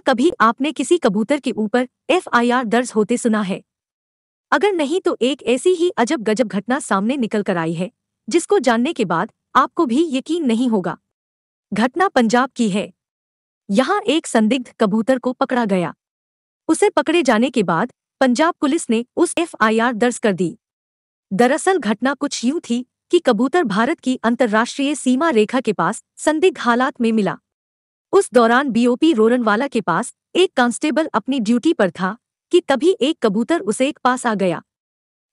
क्या कभी आपने किसी कबूतर के ऊपर एफआईआर दर्ज होते सुना है अगर नहीं तो एक ऐसी ही अजब गजब घटना सामने निकल कर आई है जिसको जानने के बाद आपको भी यकीन नहीं होगा घटना पंजाब की है यहाँ एक संदिग्ध कबूतर को पकड़ा गया उसे पकड़े जाने के बाद पंजाब पुलिस ने उस एफआईआर दर्ज कर दी दरअसल घटना कुछ यूं थी कि कबूतर भारत की अंतर्राष्ट्रीय सीमा रेखा के पास संदिग्ध हालात में मिला उस दौरान बीओपी रोरनवाला के पास एक कांस्टेबल अपनी ड्यूटी पर था कि तभी एक कबूतर उसे एक पास आ गया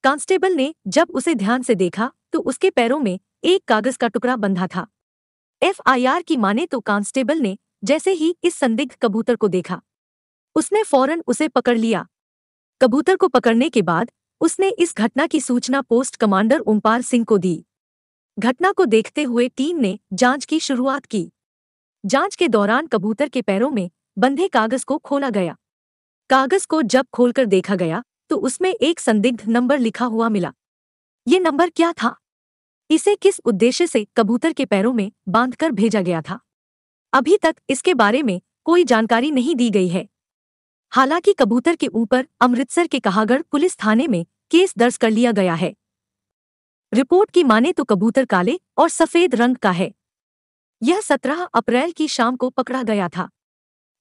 कांस्टेबल ने जब उसे ध्यान से देखा तो उसके पैरों में एक कागज का टुकड़ा बंधा था एफआईआर की माने तो कांस्टेबल ने जैसे ही इस संदिग्ध कबूतर को देखा उसने फौरन उसे पकड़ लिया कबूतर को पकड़ने के बाद उसने इस घटना की सूचना पोस्ट कमांडर ओमपाल सिंह को दी घटना को देखते हुए टीम ने जांच की शुरुआत की जांच के दौरान कबूतर के पैरों में बंधे कागज को खोला गया कागज को जब खोलकर देखा गया तो उसमें एक संदिग्ध नंबर लिखा हुआ मिला ये नंबर क्या था इसे किस उद्देश्य से कबूतर के पैरों में बांधकर भेजा गया था अभी तक इसके बारे में कोई जानकारी नहीं दी गई है हालांकि कबूतर के ऊपर अमृतसर के कहागढ़ पुलिस थाने में केस दर्ज कर लिया गया है रिपोर्ट की माने तो कबूतर काले और सफेद रंग का है यह 17 अप्रैल की शाम को पकड़ा गया था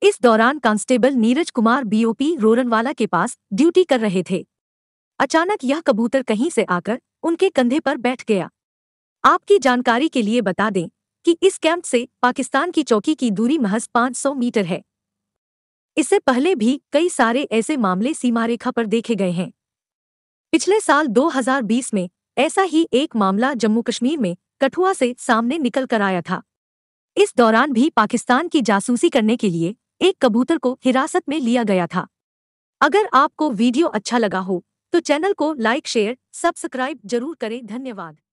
इस दौरान कांस्टेबल नीरज कुमार बीओपी रोरनवाला के पास ड्यूटी कर रहे थे अचानक यह कबूतर कहीं से आकर उनके कंधे पर बैठ गया आपकी जानकारी के लिए बता दें कि इस कैंप से पाकिस्तान की चौकी की दूरी महज 500 मीटर है इससे पहले भी कई सारे ऐसे मामले सीमा रेखा पर देखे गए हैं पिछले साल 2020 में ऐसा ही एक मामला जम्मू कश्मीर में कठुआ से सामने निकल कर आया था इस दौरान भी पाकिस्तान की जासूसी करने के लिए एक कबूतर को हिरासत में लिया गया था अगर आपको वीडियो अच्छा लगा हो तो चैनल को लाइक शेयर सब्सक्राइब जरूर करें धन्यवाद